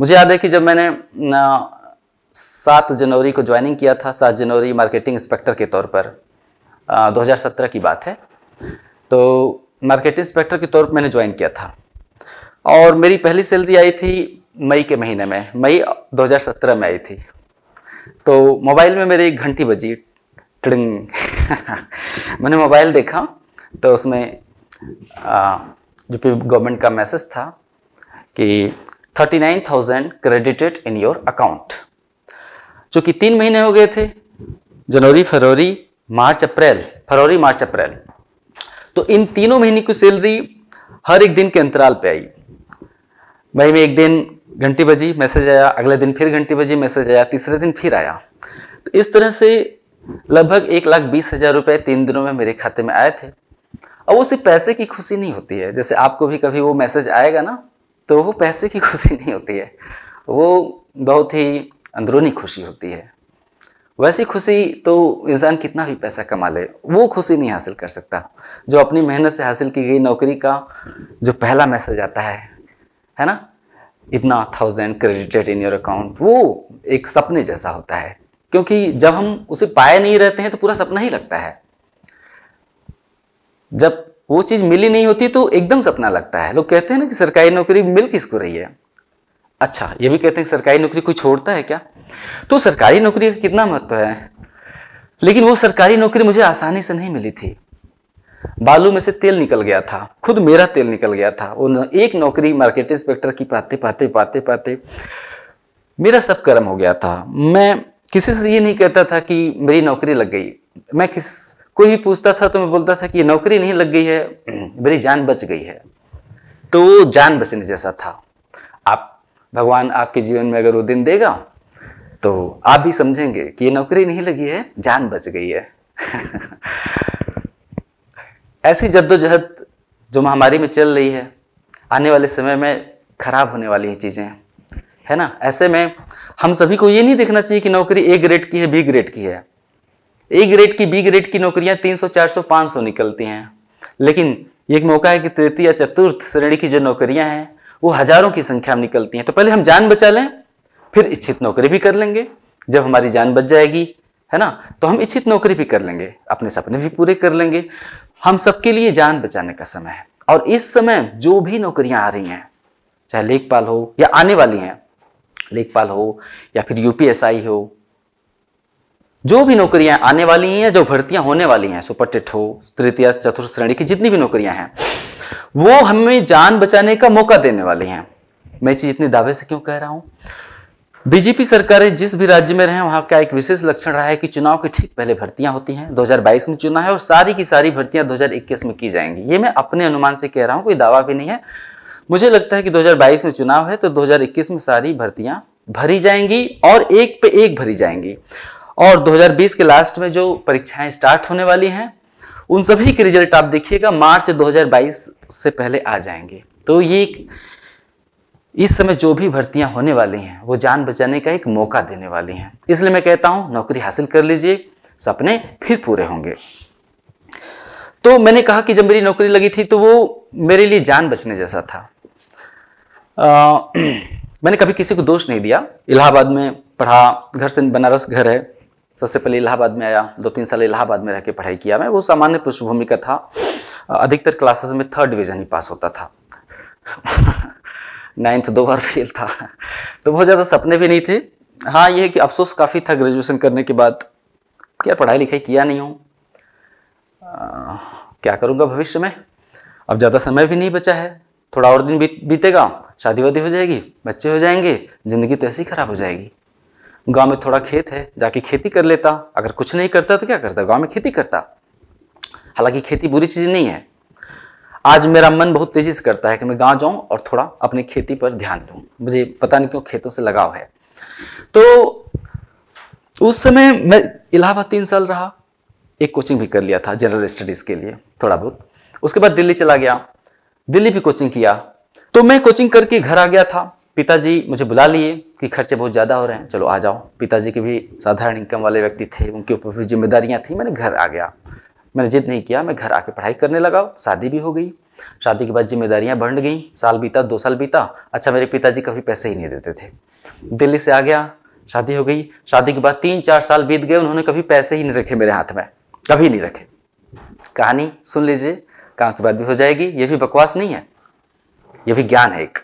मुझे याद है कि जब मैंने सात जनवरी को ज्वाइनिंग किया था सात जनवरी मार्केटिंग इंस्पेक्टर के तौर पर दो की बात है तो मार्केटिंग इंस्पेक्टर के तौर पर मैंने ज्वाइन किया था और मेरी पहली सैलरी आई थी मई के महीने में मई 2017 में आई थी तो मोबाइल में मेरी एक घंटी बजी ट्रिंग मैंने मोबाइल देखा तो उसमें यूपी गवर्नमेंट का मैसेज था कि 39,000 इन योर अकाउंट जो कि तीन महीने हो गए थे जनवरी फरवरी मार्च अप्रैल फरवरी मार्च अप्रैल तो इन तीनों महीने की सैलरी हर एक दिन के अंतराल पे आई मई में एक दिन घंटी बजी मैसेज आया अगले दिन फिर घंटी बजी मैसेज आया तीसरे दिन फिर आया तो इस तरह से लगभग एक लाख बीस हजार रुपए तीन दिनों में मेरे खाते में आए थे अब वो सिर्फ पैसे की खुशी नहीं होती है जैसे आपको भी कभी वो मैसेज आएगा ना तो वो पैसे की खुशी नहीं होती है वो बहुत ही अंदरूनी खुशी होती है वैसी खुशी तो इंसान कितना भी पैसा कमा ले वो खुशी नहीं हासिल कर सकता जो अपनी मेहनत से हासिल की गई नौकरी का जो पहला मैसेज आता है है ना इतना thousand credited in your account वो एक सपने जैसा होता है क्योंकि जब हम उसे पाए नहीं रहते हैं तो पूरा सपना ही लगता है जब वो चीज़ मिली नहीं होती तो एकदम सपना लगता है लोग कहते हैं ना कि सरकारी नौकरी मिल किसको रही है अच्छा ये भी कहते हैं सरकारी नौकरी कोई छोड़ता है क्या तो सरकारी नौकरी का कितना महत्व है लेकिन वो सरकारी नौकरी मुझे आसानी से नहीं मिली थी बालू में से तेल निकल गया था खुद मेरा तेल निकल गया था वो एक नौकरी मार्केट इंस्पेक्टर की पाते पाते पाते पाते मेरा सब कर्म हो गया था मैं किसी से ये नहीं कहता था कि मेरी नौकरी लग गई मैं किस कोई भी पूछता था तो मैं बोलता था कि नौकरी नहीं लग गई है मेरी जान बच गई है तो वो जान बचने जैसा था आप भगवान आपके जीवन में अगर वो दिन देगा तो आप भी समझेंगे कि ये नौकरी नहीं लगी है जान बच गई है ऐसी जद्दोजहद जो महामारी में चल रही है आने वाले समय में खराब होने वाली चीज़ें है ना ऐसे में हम सभी को ये नहीं देखना चाहिए कि नौकरी ए ग्रेड की है बी ग्रेड की है ए ग्रेड की बी ग्रेड की नौकरियां 300, 400, 500 निकलती हैं लेकिन एक मौका है कि तृतीय या चतुर्थ श्रेणी की जो नौकरियां हैं वो हजारों की संख्या में निकलती हैं तो पहले हम जान बचा लें फिर इच्छित नौकरी भी कर लेंगे जब हमारी जान बच जाएगी है ना तो हम इच्छित नौकरी भी कर लेंगे अपने सपने भी पूरे कर लेंगे हम सबके लिए जान बचाने का समय है और इस समय जो भी नौकरियां आ रही हैं चाहे लेखपाल हो या आने वाली हैं लेखपाल हो या फिर यूपीएसआई हो जो भी नौकरियां आने वाली हैं जो भर्तियां होने वाली हैं सुपर टेट हो तृतीय चतुर्थ श्रेणी की जितनी भी नौकरियां हैं वो हमें जान बचाने का मौका देने वाली हैं मैं चीज इतने दावे से क्यों कह रहा हूं बीजेपी सरकारें जिस भी राज्य में रहे वहां का एक विशेष लक्षण रहा है कि चुनाव के ठीक पहले भर्तियां होती हैं 2022 में चुना है और सारी की सारी भर्तियां 2021 में की जाएंगी ये मैं अपने अनुमान से कह रहा हूं कोई दावा भी नहीं है मुझे लगता है कि 2022 में चुनाव है तो 2021 में सारी भर्तियां भरी जाएंगी और एक पे एक भरी जाएंगी और 2020 के लास्ट में जो परीक्षाएं स्टार्ट होने वाली हैं उन सभी के रिजल्ट आप देखिएगा मार्च 2022 से पहले आ जाएंगे तो ये इस समय जो भी भर्तियां होने वाली हैं वो जान बचाने का एक मौका देने वाली हैं इसलिए मैं कहता हूं नौकरी हासिल कर लीजिए सपने फिर पूरे होंगे तो मैंने कहा कि जब मेरी नौकरी लगी थी तो वो मेरे लिए जान बचने जैसा था आ, मैंने कभी किसी को दोष नहीं दिया इलाहाबाद में पढ़ा घर से बनारस घर है सबसे पहले इलाहाबाद में आया दो तीन साल इलाहाबाद में रह के पढ़ाई किया मैं वो सामान्य पृष्ठभूमि का था अधिकतर क्लासेस में थर्ड डिवीजन ही पास होता था नाइन्थ दो बार फेल था तो बहुत ज़्यादा सपने भी नहीं थे हाँ ये है कि अफसोस काफ़ी था ग्रेजुएशन करने के बाद क्या पढ़ाई लिखाई किया नहीं हूँ क्या करूँगा भविष्य में अब ज़्यादा समय भी नहीं बचा है थोड़ा और दिन बीतेगा शादी वादी हो जाएगी बच्चे हो जाएंगे ज़िंदगी तो ऐसे ही ख़राब हो जाएगी गांव में थोड़ा खेत है जाके खेती कर लेता अगर कुछ नहीं करता तो क्या करता गांव में खेती करता हालांकि खेती बुरी चीज़ नहीं है आज मेरा मन बहुत तेज़ी से करता है कि मैं गांव जाऊं और थोड़ा अपनी खेती पर ध्यान दूं मुझे पता नहीं क्यों खेतों से लगाव है तो उस समय मैं इलाहाबाद तीन साल रहा एक कोचिंग भी कर लिया था जनरल स्टडीज़ के लिए थोड़ा बहुत उसके बाद दिल्ली चला गया दिल्ली भी कोचिंग किया तो मैं कोचिंग करके घर आ गया था पिताजी मुझे बुला लिए कि खर्चे बहुत ज़्यादा हो रहे हैं चलो आ जाओ पिताजी के भी साधारण इनकम वाले व्यक्ति थे उनके ऊपर भी जिम्मेदारियाँ थी मैंने घर आ गया मैंने जिद नहीं किया मैं घर आके पढ़ाई करने लगा शादी भी हो गई शादी के बाद जिम्मेदारियाँ बढ़ गई साल बीता दो साल बीता अच्छा मेरे पिताजी कभी पैसे ही नहीं देते थे दिल्ली से आ गया शादी हो गई शादी के बाद तीन चार साल बीत गए उन्होंने कभी पैसे ही नहीं रखे मेरे हाथ में कभी नहीं रखे कहानी सुन लीजिए कहाँ की बात भी हो जाएगी ये भी बकवास नहीं है ये भी ज्ञान है एक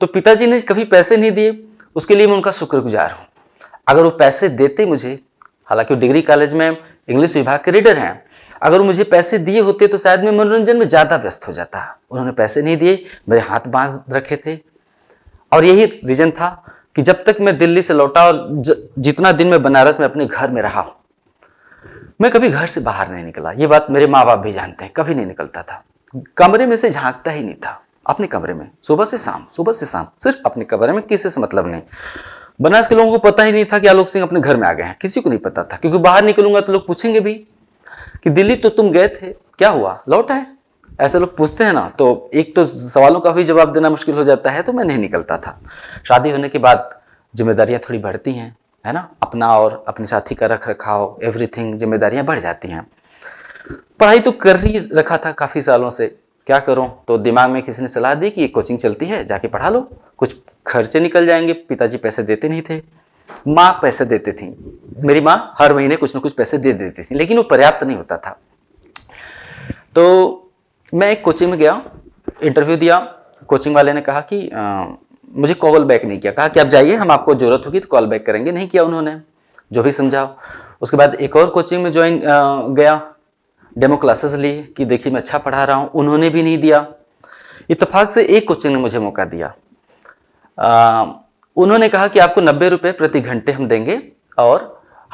तो पिताजी ने कभी पैसे नहीं दिए उसके लिए मैं उनका शुक्रगुजार हूँ अगर वो पैसे देते मुझे हालांकि वो डिग्री कॉलेज में इंग्लिश विभाग के रीडर हैं अगर मुझे पैसे दिए होते तो शायद मैं मनोरंजन में ज़्यादा व्यस्त हो जाता उन्होंने पैसे नहीं दिए मेरे हाथ बांध रखे थे और यही रीज़न था कि जब तक मैं दिल्ली से लौटा और जितना दिन मैं बनारस में अपने घर में रहा मैं कभी घर से बाहर नहीं निकला ये बात मेरे माँ बाप भी जानते हैं कभी नहीं निकलता था कमरे में से झांकता ही नहीं था अपने कमरे में सुबह से शाम सुबह से शाम सिर्फ अपने कमरे में किसी से मतलब नहीं बनारस के लोगों को पता ही नहीं था कि आलोक सिंह अपने घर में आ गए हैं किसी को नहीं पता था क्योंकि बाहर निकलूंगा तो लोग पूछेंगे भी कि दिल्ली तो तुम गए थे क्या हुआ लौट आए ऐसे लोग पूछते हैं ना तो एक तो सवालों का भी जवाब देना मुश्किल हो जाता है तो मैं नहीं निकलता था शादी होने के बाद जिम्मेदारियां थोड़ी बढ़ती हैं है ना अपना और अपने साथी का रख रखाव एवरीथिंग जिम्मेदारियां बढ़ जाती हैं पढ़ाई तो कर ही रखा था काफ़ी सालों से क्या करूँ तो दिमाग में किसी ने सलाह दी कि ये कोचिंग चलती है जाके पढ़ा लो कुछ खर्चे निकल जाएंगे पिताजी पैसे देते नहीं थे माँ पैसे देती थी मेरी माँ हर महीने कुछ ना कुछ पैसे दे देती थी लेकिन वो पर्याप्त नहीं होता था तो मैं एक कोचिंग में गया इंटरव्यू दिया कोचिंग वाले ने कहा कि आ, मुझे कॉल बैक नहीं किया कहा कि आप जाइए हम आपको ज़रूरत होगी तो कॉल बैक करेंगे नहीं किया उन्होंने जो भी समझाओ उसके बाद एक और कोचिंग में ज्वाइन गया डेमो क्लासेस ली कि देखिए मैं अच्छा पढ़ा रहा हूँ उन्होंने भी नहीं दिया इतफाक से एक कोचिंग ने मुझे मौका दिया आ, उन्होंने कहा कि आपको नब्बे रुपये प्रति घंटे हम देंगे और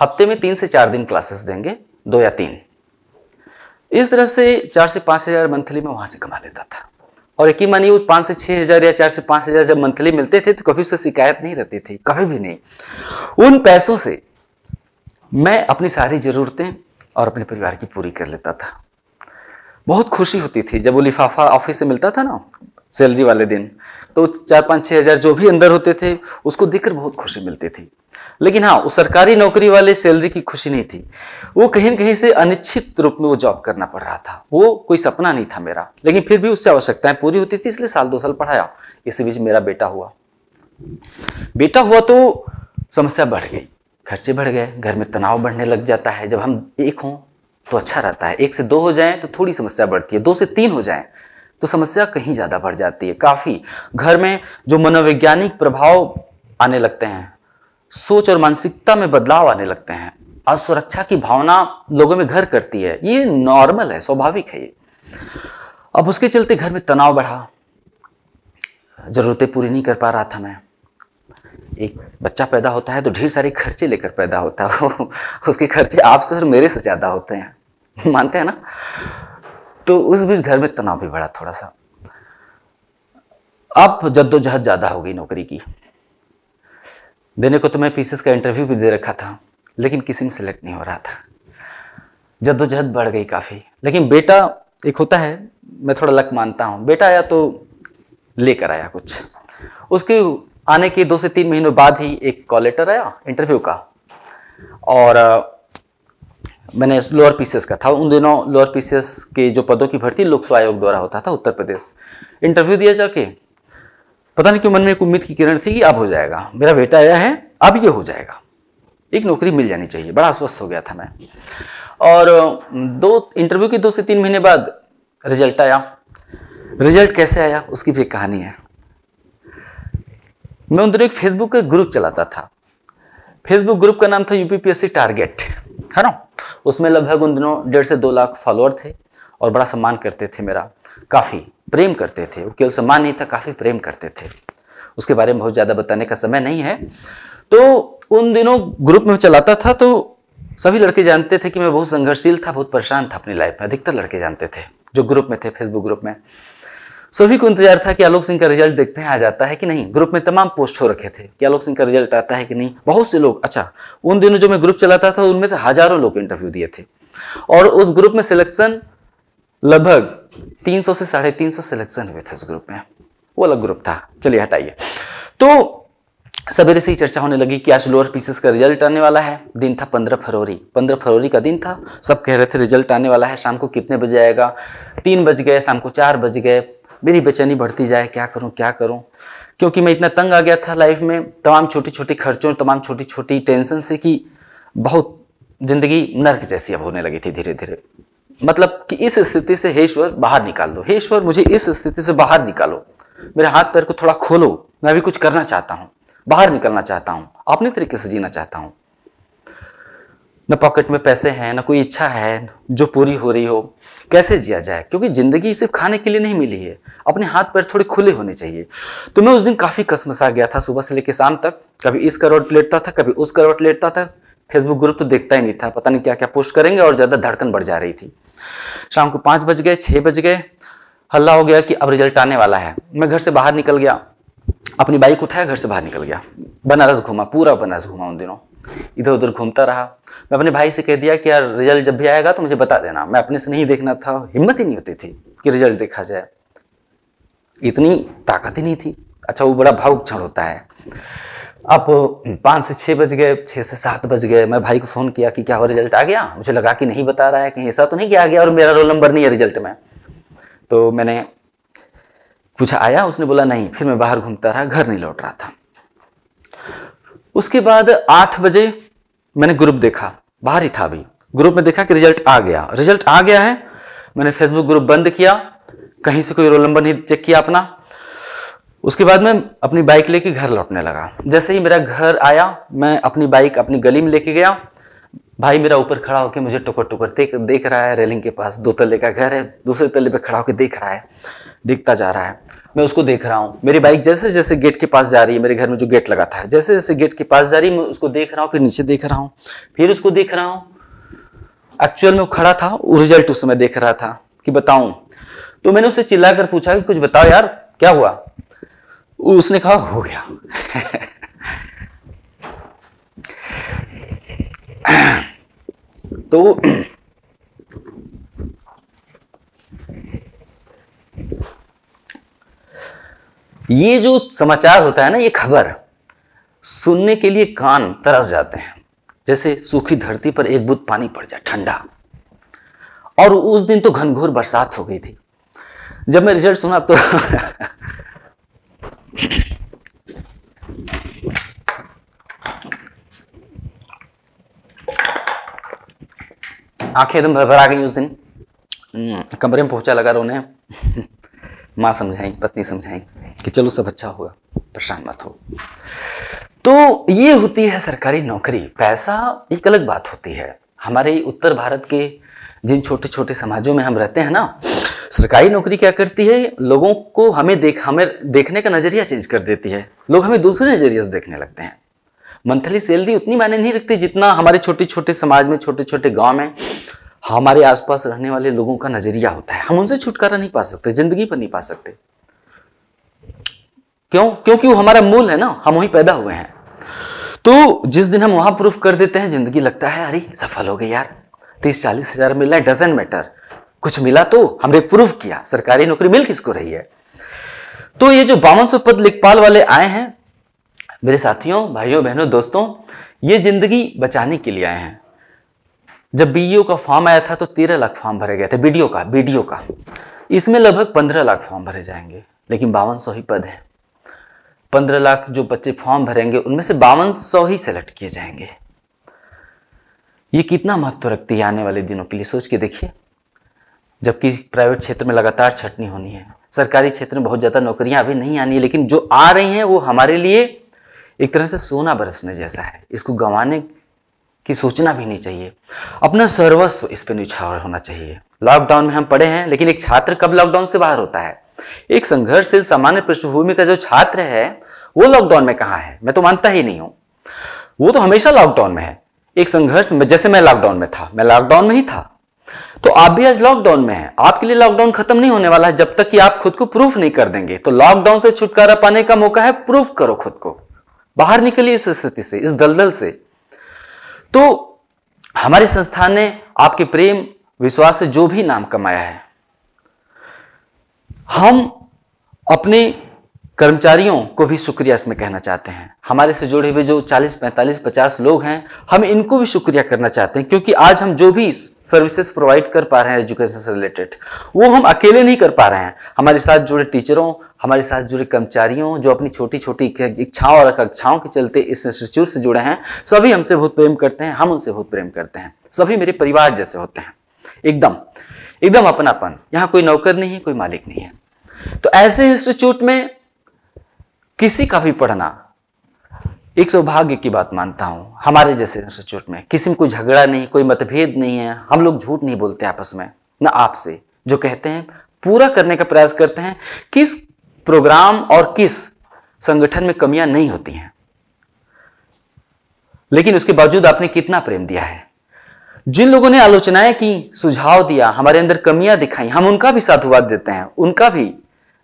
हफ्ते में तीन से चार दिन क्लासेस देंगे दो या तीन इस तरह से चार से पाँच हज़ार मंथली में वहाँ से कमा लेता था और यकीन मानिए वो पाँच से छः हज़ार या चार से पाँच हज़ार जब मंथली मिलते थे तो कभी उससे शिकायत नहीं रहती थी कभी भी नहीं उन पैसों से मैं अपनी सारी ज़रूरतें और अपने परिवार की पूरी कर लेता था बहुत खुशी होती थी जब वो लिफाफा ऑफिस से मिलता था ना सैलरी वाले दिन तो चार पाँच छः हज़ार जो भी अंदर होते थे उसको देखकर बहुत खुशी मिलती थी लेकिन हाँ वो सरकारी नौकरी वाले सैलरी की खुशी नहीं थी वो कहीं ना कहीं से अनिश्चित रूप में वो जॉब करना पड़ रहा था वो कोई सपना नहीं था मेरा लेकिन फिर भी उससे आवश्यकताएं पूरी होती थी इसलिए साल दो साल पढ़ाया इसी बीच मेरा बेटा हुआ बेटा हुआ तो समस्या बढ़ गई खर्चे बढ़ गए घर में तनाव बढ़ने लग जाता है जब हम एक हों तो अच्छा रहता है एक से दो हो जाएं तो थोड़ी समस्या बढ़ती है दो से तीन हो जाएं तो समस्या कहीं ज़्यादा बढ़ जाती है काफ़ी घर में जो मनोवैज्ञानिक प्रभाव आने लगते हैं सोच और मानसिकता में बदलाव आने लगते हैं असुरक्षा की भावना लोगों में घर करती है ये नॉर्मल है स्वाभाविक है ये अब उसके चलते घर में तनाव बढ़ा ज़रूरतें पूरी नहीं कर पा रहा था मैं एक बच्चा पैदा होता है तो ढेर सारे खर्चे लेकर पैदा होता है उसके खर्चे आपसे और मेरे से ज़्यादा होते हैं मानते हैं ना तो उस बीच घर में तनाव भी बढ़ा थोड़ा सा अब जद्दोजहद ज़्यादा हो गई नौकरी की देने को तो मैं पीसीएस का इंटरव्यू भी दे रखा था लेकिन किसी में सेलेक्ट नहीं हो रहा था जद्दोजहद बढ़ गई काफ़ी लेकिन बेटा एक होता है मैं थोड़ा लक मानता हूँ बेटा आया तो लेकर आया कुछ उसके आने के दो से तीन महीनों बाद ही एक कॉल लेटर आया इंटरव्यू का और मैंने लोअर पीसीएस का था उन दिनों लोअर पीसीएस के जो पदों की भर्ती लोक सेवा आयोग द्वारा होता था उत्तर प्रदेश इंटरव्यू दिया जाके पता नहीं क्यों मन में एक उम्मीद की किरण थी कि अब हो जाएगा मेरा बेटा आया है अब ये हो जाएगा एक नौकरी मिल जानी चाहिए बड़ा अस्वस्थ हो गया था मैं और दो इंटरव्यू के दो से तीन महीने बाद रिजल्ट आया रिजल्ट कैसे आया उसकी भी एक कहानी है मैं उन दिनों एक फेसबुक का ग्रुप चलाता था फेसबुक ग्रुप का नाम था यूपीपीएससी टारगेट है ना उसमें लगभग उन दिनों डेढ़ से दो लाख फॉलोअर थे और बड़ा सम्मान करते थे मेरा काफ़ी प्रेम करते थे वो केवल सम्मान नहीं था काफ़ी प्रेम करते थे उसके बारे में बहुत ज़्यादा बताने का समय नहीं है तो उन दिनों ग्रुप में चलाता था तो सभी लड़के जानते थे कि मैं बहुत संघर्षशील था बहुत परेशान था अपनी लाइफ में अधिकतर लड़के जानते थे जो ग्रुप में थे फेसबुक ग्रुप में सभी को इंतजार था कि आलोक सिंह का रिजल्ट देखते हैं आ जाता है कि नहीं ग्रुप में तमाम पोस्ट हो रखे थे कि आलोक सिंह का रिजल्ट आता है कि नहीं बहुत से लोग अच्छा उन दिनों जो मैं ग्रुप चलाता था उनमें से हजारों लोग इंटरव्यू दिए थे और उस ग्रुप में सिलेक्शन लगभग 300 से साढ़े तीन सिलेक्शन हुए थे उस ग्रुप में वो अलग ग्रुप था चलिए हटाइए तो सवेरे से ही चर्चा होने लगी कि आज लोअर पीसेस का रिजल्ट आने वाला है दिन था पंद्रह फरवरी पंद्रह फरवरी का दिन था सब कह रहे थे रिजल्ट आने वाला है शाम को कितने बजे आएगा तीन बज गए शाम को चार बज गए मेरी बेचैनी बढ़ती जाए क्या करूँ क्या करूँ क्योंकि मैं इतना तंग आ गया था लाइफ में तमाम छोटी छोटी खर्चों तमाम छोटी छोटी टेंशन से कि बहुत ज़िंदगी नर्क जैसी अब होने लगी थी धीरे धीरे मतलब कि इस स्थिति से हे ईश्वर बाहर निकाल दो हे ईश्वर मुझे इस स्थिति से बाहर निकालो मेरे हाथ पैर को थोड़ा खोलो मैं भी कुछ करना चाहता हूँ बाहर निकलना चाहता हूँ अपने तरीके से जीना चाहता हूँ न पॉकेट में पैसे हैं ना कोई इच्छा है जो पूरी हो रही हो कैसे जिया जाए क्योंकि ज़िंदगी सिर्फ खाने के लिए नहीं मिली है अपने हाथ पैर थोड़े खुले होने चाहिए तो मैं उस दिन काफ़ी कसमसा गया था सुबह से लेकर शाम तक कभी इस करवट लेटता था कभी उस करवट लेटता था फेसबुक ग्रुप तो देखता ही नहीं था पता नहीं क्या क्या पोस्ट करेंगे और ज़्यादा धड़कन बढ़ जा रही थी शाम को पाँच बज गए छः बज गए हल्ला हो गया कि अब रिजल्ट आने वाला है मैं घर से बाहर निकल गया अपनी बाइक उठाया घर से बाहर निकल गया बनारस घूमा पूरा बनारस घूमा उन दिनों इधर उधर घूमता रहा मैं अपने भाई से कह दिया कि यार रिजल्ट जब भी आएगा तो मुझे बता देना मैं अपने से नहीं देखना था हिम्मत ही नहीं होती थी कि रिजल्ट देखा जाए इतनी ताकत ही नहीं थी अच्छा वो बड़ा भावुक क्षण होता है अब पाँच से छः बज गए छः से सात बज गए मैं भाई को फ़ोन किया कि क्या हुआ रिजल्ट आ गया मुझे लगा कि नहीं बता रहा है कहीं ऐसा तो नहीं कि आ गया और मेरा रोल नंबर नहीं है रिजल्ट में तो मैंने कुछ आया उसने बोला नहीं फिर मैं बाहर घूमता रहा घर नहीं लौट रहा था उसके बाद आठ बजे मैंने ग्रुप देखा बाहर ही था अभी ग्रुप में देखा कि रिजल्ट आ गया रिजल्ट आ गया है मैंने फेसबुक ग्रुप बंद किया कहीं से कोई रोल नंबर नहीं चेक किया अपना उसके बाद मैं अपनी बाइक लेके घर लौटने लगा जैसे ही मेरा घर आया मैं अपनी बाइक अपनी गली में लेके गया भाई मेरा ऊपर खड़ा होकर मुझे टुकड़ टुकर देख देख रहा है रेलिंग के पास दो तले का घर है दूसरे तले पे खड़ा होकर देख रहा है दिखता जा रहा है मैं उसको देख रहा हूँ मेरी बाइक जैसे जैसे गेट के पास जा रही है मेरे घर में जो गेट लगा था जैसे जैसे गेट के पास जा रही है मैं उसको देख रहा हूँ फिर नीचे देख रहा हूँ फिर उसको देख रहा हूँ एक्चुअल में खड़ा था रिजल्ट उस समय देख रहा था कि बताऊं तो मैंने उससे चिल्ला कर पूछा कि कुछ बताओ यार क्या हुआ उसने कहा हो गया तो ये जो समाचार होता है ना ये खबर सुनने के लिए कान तरस जाते हैं जैसे सूखी धरती पर एक बुत पानी पड़ जाए ठंडा और उस दिन तो घनघोर बरसात हो गई थी जब मैं रिजल्ट सुना तो आंखें एकदम आ गई उस दिन हम्म, कमरे में पहुंचा लगा रोने माँ समझाई पत्नी समझाई कि चलो सब अच्छा होगा परेशान मत हो तो ये होती है सरकारी नौकरी पैसा एक अलग बात होती है हमारे उत्तर भारत के जिन छोटे छोटे समाजों में हम रहते हैं ना सरकारी नौकरी क्या करती है लोगों को हमें देख हमें देखने का नज़रिया चेंज कर देती है लोग हमें दूसरे नज़रिए से देखने लगते हैं मंथली सैलरी उतनी मायने नहीं रखती जितना हमारे छोटे छोटे समाज में छोटे छोटे गाँव में हमारे आसपास रहने वाले लोगों का नज़रिया होता है हम उनसे छुटकारा नहीं पा सकते ज़िंदगी पर नहीं पा सकते क्यों क्योंकि वो हमारा मूल है ना हम वहीं पैदा हुए हैं तो जिस दिन हम वहां प्रूफ कर देते हैं जिंदगी लगता है अरे सफल हो गई यार तीस चालीस हजार मिला डजेंट मैटर कुछ मिला तो हमने प्रूफ किया सरकारी नौकरी मिल किसको रही है तो ये जो बावन सौ पद लिखपाल वाले आए हैं मेरे साथियों भाइयों बहनों दोस्तों ये जिंदगी बचाने के लिए आए हैं जब बीईओ e का फॉर्म आया था तो तेरह लाख फॉर्म भरे गए थे बीडीओ का बीडीओ का इसमें लगभग पंद्रह लाख फॉर्म भरे जाएंगे लेकिन बावन सौ ही पद है पंद्रह लाख जो बच्चे फॉर्म भरेंगे उनमें से बावन सौ ही सेलेक्ट किए जाएंगे ये कितना महत्व रखती है आने वाले दिनों के लिए सोच के देखिए जबकि प्राइवेट क्षेत्र में लगातार छटनी होनी है सरकारी क्षेत्र में बहुत ज़्यादा नौकरियां अभी नहीं आनी है लेकिन जो आ रही हैं वो हमारे लिए एक तरह से सोना बरसने जैसा है इसको गंवाने की सोचना भी नहीं चाहिए अपना सर्वस्व इस पर निछावर होना चाहिए लॉकडाउन में हम पढ़े हैं लेकिन एक छात्र कब लॉकडाउन से बाहर होता है एक संघर्षशील सामान्य पृष्ठभूमि का जो छात्र है वो लॉकडाउन में कहा है मैं तो मानता ही नहीं हूं वो तो हमेशा लॉकडाउन में है एक संघर्ष में जैसे मैं लॉकडाउन में था मैं लॉकडाउन में ही था तो आप भी आज लॉकडाउन में हैं आपके लिए लॉकडाउन खत्म नहीं होने वाला है जब तक कि आप खुद को प्रूफ नहीं कर देंगे तो लॉकडाउन से छुटकारा पाने का मौका है प्रूफ करो खुद को बाहर निकलिए इस स्थिति से इस दलदल से तो हमारे संस्थान ने आपके प्रेम विश्वास से जो भी नाम कमाया है हम अपने कर्मचारियों को भी शुक्रिया इसमें कहना चाहते हैं हमारे से जुड़े हुए जो 40, 45, 50 लोग हैं हम इनको भी शुक्रिया करना चाहते हैं क्योंकि आज हम जो भी सर्विसेज प्रोवाइड कर पा रहे हैं एजुकेशन से रिलेटेड वो हम अकेले नहीं कर पा रहे हैं हमारे साथ जुड़े टीचरों हमारे साथ जुड़े कर्मचारियों जो अपनी छोटी छोटी इच्छाओं और कक्षाओं के चलते इस इंस्टीट्यूट से जुड़े हैं सभी हमसे बहुत प्रेम करते हैं हम उनसे बहुत प्रेम करते हैं सभी मेरे परिवार जैसे होते हैं एकदम एकदम अपनापन यहाँ कोई नौकर नहीं है कोई मालिक नहीं है तो ऐसे इंस्टीट्यूट में किसी का भी पढ़ना एक सौभाग्य की बात मानता हूं हमारे जैसे इंस्टीट्यूट में किसी में कोई झगड़ा नहीं कोई मतभेद नहीं है हम लोग झूठ नहीं बोलते आपस में ना आपसे जो कहते हैं पूरा करने का प्रयास करते हैं किस प्रोग्राम और किस संगठन में कमियां नहीं होती हैं लेकिन उसके बावजूद आपने कितना प्रेम दिया है जिन लोगों ने आलोचनाएं की सुझाव दिया हमारे अंदर कमियां दिखाई हम उनका भी साधुवाद देते हैं उनका भी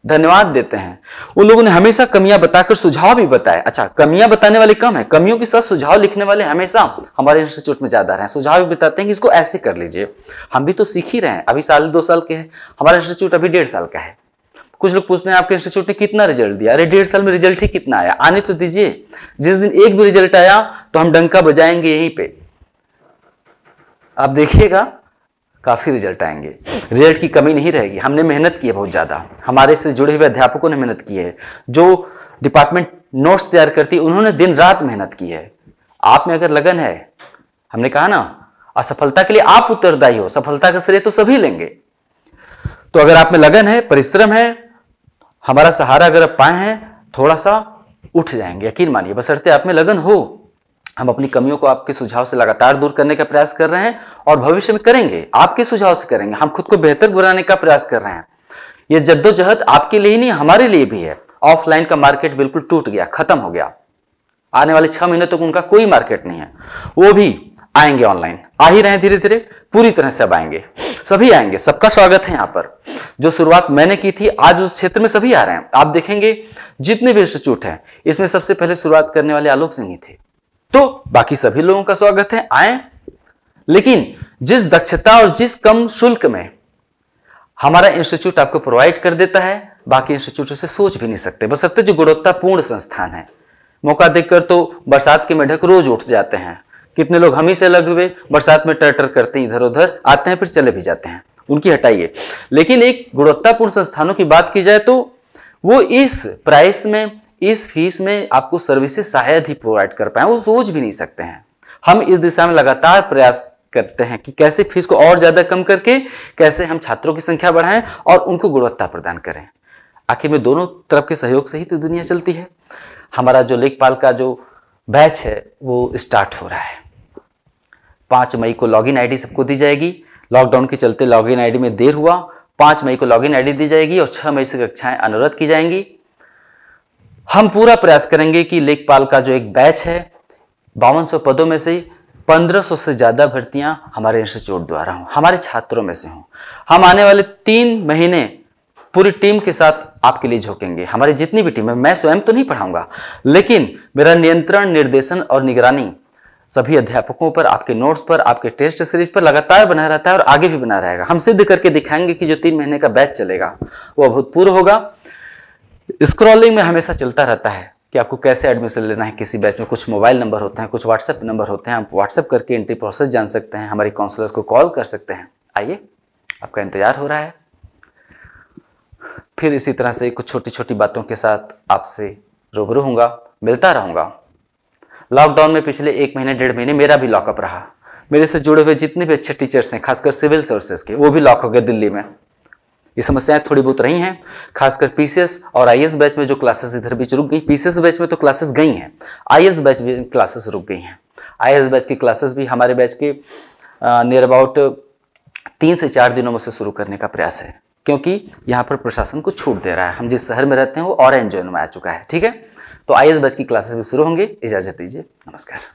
धन्यवाद देते हैं उन लोगों ने हमेशा कमियां बताकर सुझाव भी बताए अच्छा कमियां बताने वाले कम है कमियों के साथ सुझाव लिखने वाले हमेशा हमारे इंस्टीट्यूट में ज्यादा रहे सुझाव भी बताते हैं कि इसको ऐसे कर लीजिए हम भी तो सीख ही रहे हैं अभी साल दो साल के हैं हमारा इंस्टीट्यूट अभी डेढ़ साल का है कुछ लोग पूछते हैं आपके इंस्टीट्यूट ने कितना रिजल्ट दिया अरे डेढ़ साल में रिजल्ट ही कितना आया आने तो दीजिए जिस दिन एक भी रिजल्ट आया तो हम डंका बजाएंगे यहीं पे आप देखिएगा काफ़ी रिजल्ट आएंगे रिजल्ट की कमी नहीं रहेगी हमने मेहनत की है बहुत ज़्यादा हमारे से जुड़े हुए अध्यापकों ने मेहनत की है जो डिपार्टमेंट नोट्स तैयार करती उन्होंने दिन रात मेहनत की है आप में अगर लगन है हमने कहा ना असफलता के लिए आप उत्तरदायी हो सफलता का श्रेय तो सभी लेंगे तो अगर आप में लगन है परिश्रम है हमारा सहारा अगर आप पाए हैं थोड़ा सा उठ जाएंगे यकीन मानिए बसरते आप में लगन हो हम अपनी कमियों को आपके सुझाव से लगातार दूर करने का प्रयास कर रहे हैं और भविष्य में करेंगे आपके सुझाव से करेंगे हम खुद को बेहतर बनाने का प्रयास कर रहे हैं ये जद्दोजहद आपके लिए ही नहीं हमारे लिए भी है ऑफलाइन का मार्केट बिल्कुल टूट गया खत्म हो गया आने वाले छह महीने तक तो उनका कोई मार्केट नहीं है वो भी आएंगे ऑनलाइन आ ही रहे धीरे धीरे पूरी तरह से अब आएंगे सभी आएंगे सबका स्वागत है यहाँ पर जो शुरुआत मैंने की थी आज उस क्षेत्र में सभी आ रहे हैं आप देखेंगे जितने भी इंस्टीट्यूट हैं इसमें सबसे पहले शुरुआत करने वाले आलोक सिंह ही थे तो बाकी सभी लोगों का स्वागत है आए लेकिन जिस दक्षता और जिस कम शुल्क में हमारा इंस्टीट्यूट आपको प्रोवाइड कर देता है बाकी इंस्टीट्यूट से सोच भी नहीं सकते बस जो गुणवत्तापूर्ण संस्थान है मौका देखकर तो बरसात के मेढक रोज उठ जाते हैं कितने लोग हम ही से अलग हुए बरसात में टर टर करते इधर उधर आते हैं फिर चले भी जाते हैं उनकी हटाइए लेकिन एक गुणवत्तापूर्ण संस्थानों की बात की जाए तो वो इस प्राइस में इस फीस में आपको सर्विसेज शायद ही प्रोवाइड कर पाए वो सोच भी नहीं सकते हैं हम इस दिशा में लगातार प्रयास करते हैं कि कैसे फीस को और ज़्यादा कम करके कैसे हम छात्रों की संख्या बढ़ाएं और उनको गुणवत्ता प्रदान करें आखिर में दोनों तरफ के सहयोग से ही तो दुनिया चलती है हमारा जो लेखपाल का जो बैच है वो स्टार्ट हो रहा है पांच मई को लॉगिन आईडी सबको दी जाएगी लॉकडाउन के चलते लॉगिन आईडी में देर हुआ पांच मई को लॉगिन आईडी दी जाएगी और छह मई से कक्षाएं अनुरोध की जाएंगी हम पूरा प्रयास करेंगे कि लेखपाल का जो एक बैच है बावन पदों में से 1500 से ज़्यादा भर्तियां हमारे इंस्टीट्यूट द्वारा हों हमारे छात्रों में से हों हम आने वाले तीन महीने पूरी टीम के साथ आपके लिए झोंकेंगे हमारी जितनी भी टीम है मैं स्वयं तो नहीं पढ़ाऊंगा लेकिन मेरा नियंत्रण निर्देशन और निगरानी सभी अध्यापकों पर आपके नोट्स पर आपके टेस्ट सीरीज पर लगातार बना रहता है और आगे भी बना रहेगा हम सिद्ध करके दिखाएंगे कि जो तीन महीने का बैच चलेगा वो अभूतपूर्व होगा स्क्रॉलिंग में हमेशा चलता रहता है कि आपको कैसे एडमिशन लेना है किसी बैच में कुछ मोबाइल नंबर होते हैं कुछ व्हाट्सएप नंबर होते हैं आप व्हाट्सएप करके एंट्री प्रोसेस जान सकते हैं हमारे काउंसलर्स को कॉल कर सकते हैं आइए आपका इंतजार हो रहा है फिर इसी तरह से कुछ छोटी छोटी बातों के साथ आपसे रूबरू होऊंगा मिलता रहूँगा लॉकडाउन में पिछले एक महीने डेढ़ महीने मेरा भी लॉकअप रहा मेरे से जुड़े हुए जितने भी अच्छे टीचर्स हैं खासकर सिविल सर्विसेज के वो भी लॉक हो गए दिल्ली में ये समस्याएं थोड़ी बहुत रही हैं खासकर पीसीएस और आईएएस बैच में जो क्लासेस इधर बीच रुक गई पीसीएस बैच में तो क्लासेस गई हैं आईएस बैच में क्लासेस रुक गई हैं आईएएस बैच की क्लासेस भी हमारे बैच के नियर अबाउट तीन से चार दिनों में से शुरू करने का प्रयास है क्योंकि यहाँ पर प्रशासन को छूट दे रहा है हम जिस शहर में रहते हैं वो ऑरेंज जोन में आ चुका है ठीक है तो आई बैच की क्लासेस भी शुरू होंगे इजाजत दीजिए नमस्कार